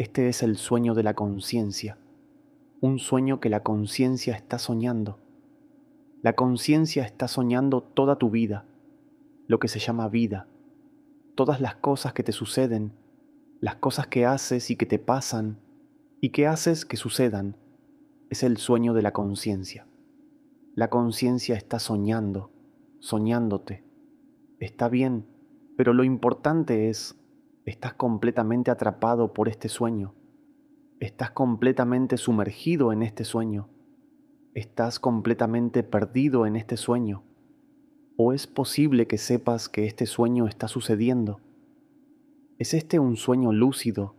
Este es el sueño de la conciencia, un sueño que la conciencia está soñando. La conciencia está soñando toda tu vida, lo que se llama vida, todas las cosas que te suceden, las cosas que haces y que te pasan, y que haces que sucedan, es el sueño de la conciencia. La conciencia está soñando, soñándote. Está bien, pero lo importante es Estás completamente atrapado por este sueño. Estás completamente sumergido en este sueño. Estás completamente perdido en este sueño. ¿O es posible que sepas que este sueño está sucediendo? ¿Es este un sueño lúcido?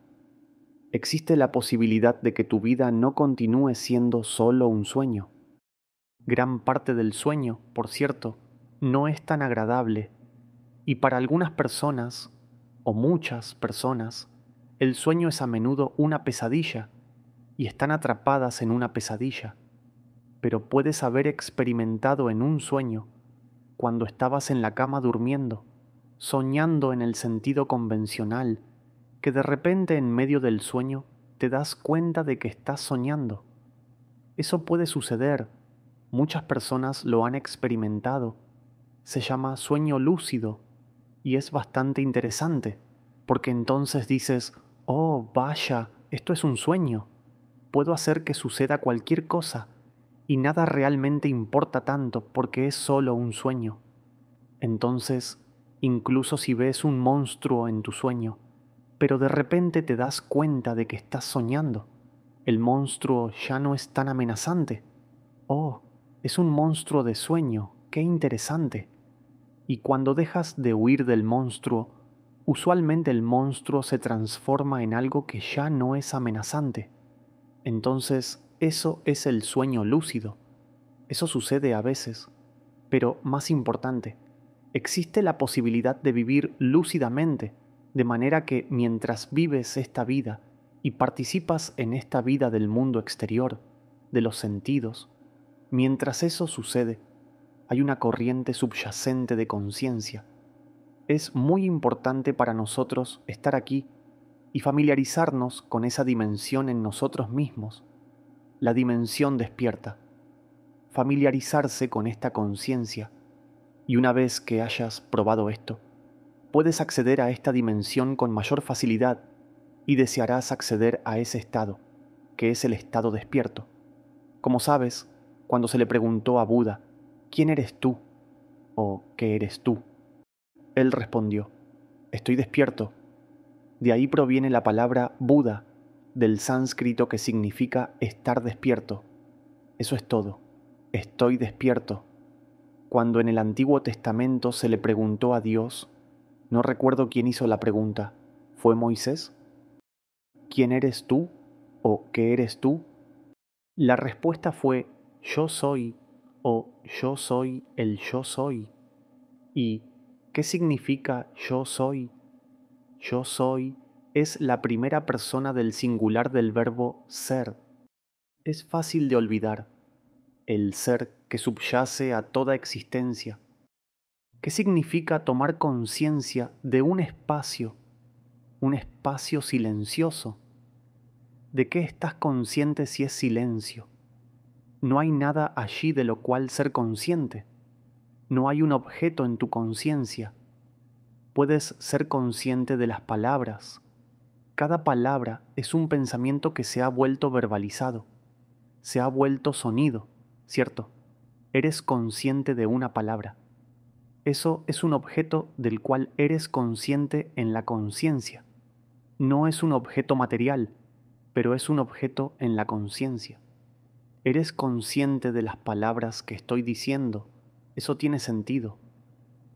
Existe la posibilidad de que tu vida no continúe siendo solo un sueño. Gran parte del sueño, por cierto, no es tan agradable, y para algunas personas o muchas personas, el sueño es a menudo una pesadilla y están atrapadas en una pesadilla, pero puedes haber experimentado en un sueño cuando estabas en la cama durmiendo, soñando en el sentido convencional, que de repente en medio del sueño te das cuenta de que estás soñando. Eso puede suceder, muchas personas lo han experimentado, se llama sueño lúcido y es bastante interesante, porque entonces dices, oh, vaya, esto es un sueño. Puedo hacer que suceda cualquier cosa, y nada realmente importa tanto porque es solo un sueño. Entonces, incluso si ves un monstruo en tu sueño, pero de repente te das cuenta de que estás soñando, el monstruo ya no es tan amenazante. Oh, es un monstruo de sueño, qué interesante y cuando dejas de huir del monstruo, usualmente el monstruo se transforma en algo que ya no es amenazante. Entonces, eso es el sueño lúcido. Eso sucede a veces. Pero más importante, existe la posibilidad de vivir lúcidamente, de manera que mientras vives esta vida y participas en esta vida del mundo exterior, de los sentidos, mientras eso sucede, hay una corriente subyacente de conciencia. Es muy importante para nosotros estar aquí y familiarizarnos con esa dimensión en nosotros mismos, la dimensión despierta. Familiarizarse con esta conciencia y una vez que hayas probado esto, puedes acceder a esta dimensión con mayor facilidad y desearás acceder a ese estado, que es el estado despierto. Como sabes, cuando se le preguntó a Buda ¿Quién eres tú? ¿O qué eres tú? Él respondió, Estoy despierto. De ahí proviene la palabra Buda, del sánscrito que significa estar despierto. Eso es todo. Estoy despierto. Cuando en el Antiguo Testamento se le preguntó a Dios, no recuerdo quién hizo la pregunta, ¿fue Moisés? ¿Quién eres tú? ¿O qué eres tú? La respuesta fue, yo soy o yo soy el yo soy? ¿Y qué significa yo soy? Yo soy es la primera persona del singular del verbo ser. Es fácil de olvidar el ser que subyace a toda existencia. ¿Qué significa tomar conciencia de un espacio, un espacio silencioso? ¿De qué estás consciente si es silencio? No hay nada allí de lo cual ser consciente. No hay un objeto en tu conciencia. Puedes ser consciente de las palabras. Cada palabra es un pensamiento que se ha vuelto verbalizado, se ha vuelto sonido, ¿cierto? Eres consciente de una palabra. Eso es un objeto del cual eres consciente en la conciencia. No es un objeto material, pero es un objeto en la conciencia. ¿Eres consciente de las palabras que estoy diciendo? Eso tiene sentido.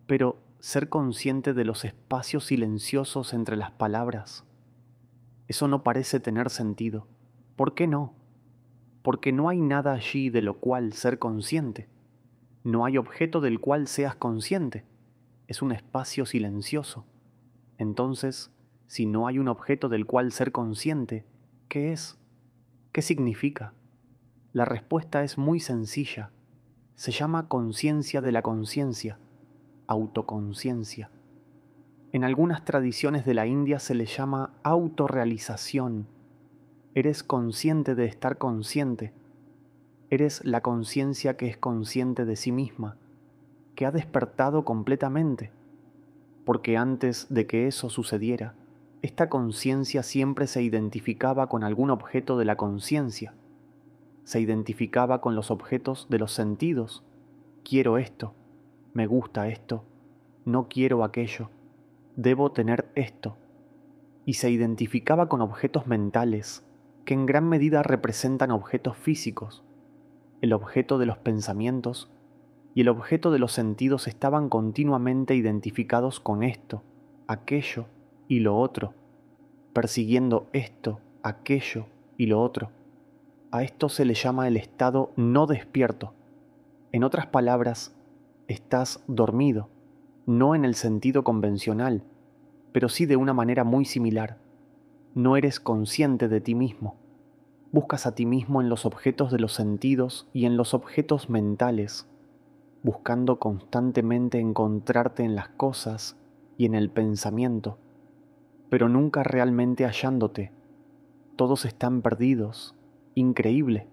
Pero ser consciente de los espacios silenciosos entre las palabras, eso no parece tener sentido. ¿Por qué no? Porque no hay nada allí de lo cual ser consciente. No hay objeto del cual seas consciente. Es un espacio silencioso. Entonces, si no hay un objeto del cual ser consciente, ¿qué es? ¿Qué significa? La respuesta es muy sencilla. Se llama conciencia de la conciencia, autoconciencia. En algunas tradiciones de la India se le llama autorrealización. Eres consciente de estar consciente. Eres la conciencia que es consciente de sí misma, que ha despertado completamente. Porque antes de que eso sucediera, esta conciencia siempre se identificaba con algún objeto de la conciencia se identificaba con los objetos de los sentidos. Quiero esto, me gusta esto, no quiero aquello, debo tener esto. Y se identificaba con objetos mentales, que en gran medida representan objetos físicos. El objeto de los pensamientos y el objeto de los sentidos estaban continuamente identificados con esto, aquello y lo otro, persiguiendo esto, aquello y lo otro. A esto se le llama el estado no despierto. En otras palabras, estás dormido, no en el sentido convencional, pero sí de una manera muy similar. No eres consciente de ti mismo. Buscas a ti mismo en los objetos de los sentidos y en los objetos mentales, buscando constantemente encontrarte en las cosas y en el pensamiento, pero nunca realmente hallándote. Todos están perdidos, increíble.